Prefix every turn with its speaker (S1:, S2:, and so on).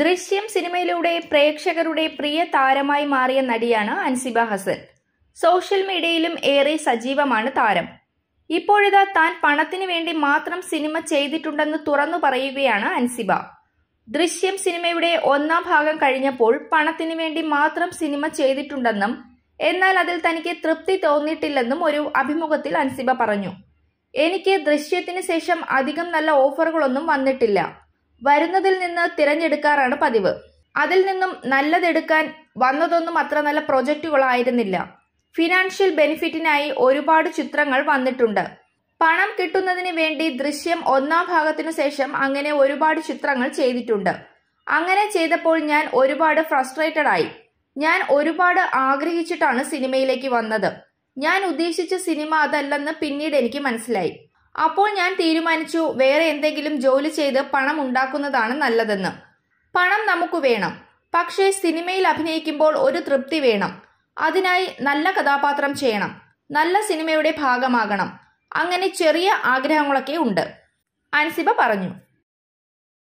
S1: ദൃശ്യം സിനിമയിലൂടെ പ്രേക്ഷകരുടെ പ്രിയ താരമായി മാറിയ നടിയാണ് അൻസിബ ഹസൻ സോഷ്യൽ മീഡിയയിലും ഏറെ സജീവമാണ് താരം ഇപ്പോഴിതാ താൻ പണത്തിന് വേണ്ടി മാത്രം സിനിമ ചെയ്തിട്ടുണ്ടെന്ന് തുറന്നു പറയുകയാണ് അൻസിബ ദൃശ്യം സിനിമയുടെ ഒന്നാം ഭാഗം കഴിഞ്ഞപ്പോൾ പണത്തിന് വേണ്ടി മാത്രം സിനിമ ചെയ്തിട്ടുണ്ടെന്നും എന്നാൽ അതിൽ തനിക്ക് തൃപ്തി തോന്നിയിട്ടില്ലെന്നും ഒരു അഭിമുഖത്തിൽ അൻസിബ പറഞ്ഞു എനിക്ക് ദൃശ്യത്തിന് ശേഷം അധികം നല്ല ഓഫറുകളൊന്നും വന്നിട്ടില്ല വരുന്നതിൽ നിന്ന് തിരഞ്ഞെടുക്കാറാണ് പതിവ് അതിൽ നിന്നും നല്ലതെടുക്കാൻ വന്നതൊന്നും അത്ര നല്ല പ്രൊജക്റ്റുകളായിരുന്നില്ല ഫിനാൻഷ്യൽ ബെനിഫിറ്റിനായി ഒരുപാട് ചിത്രങ്ങൾ വന്നിട്ടുണ്ട് പണം കിട്ടുന്നതിന് വേണ്ടി ദൃശ്യം ഒന്നാം ഭാഗത്തിനു ശേഷം അങ്ങനെ ഒരുപാട് ചിത്രങ്ങൾ ചെയ്തിട്ടുണ്ട് അങ്ങനെ ചെയ്തപ്പോൾ ഞാൻ ഒരുപാട് ഫ്രസ്ട്രേറ്റഡ് ആയി ഞാൻ ഒരുപാട് ആഗ്രഹിച്ചിട്ടാണ് സിനിമയിലേക്ക് വന്നത് ഞാൻ ഉദ്ദേശിച്ച സിനിമ അതല്ലെന്ന് പിന്നീട് എനിക്ക് മനസ്സിലായി അപ്പോൾ ഞാൻ തീരുമാനിച്ചു വേറെ എന്തെങ്കിലും ജോലി ചെയ്ത് പണം ഉണ്ടാക്കുന്നതാണ് നല്ലതെന്ന് പണം നമുക്ക് വേണം പക്ഷേ സിനിമയിൽ അഭിനയിക്കുമ്പോൾ ഒരു തൃപ്തി വേണം അതിനായി നല്ല കഥാപാത്രം ചെയ്യണം നല്ല സിനിമയുടെ ഭാഗമാകണം അങ്ങനെ ചെറിയ ആഗ്രഹങ്ങളൊക്കെ ഉണ്ട് അൻസിബ പറഞ്ഞു